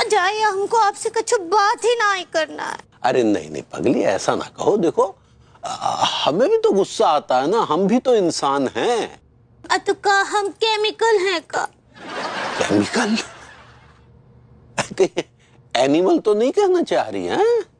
अजय हमको आपसे कुछ बात ही ही करना है अरे नहीं नहीं पगली ऐसा ना कहो देखो हमें भी तो गुस्सा आता है ना हम भी तो इंसान हैं का हम केमिकल हैं का केमिकल एनिमल तो नहीं कहना चाह रही हैं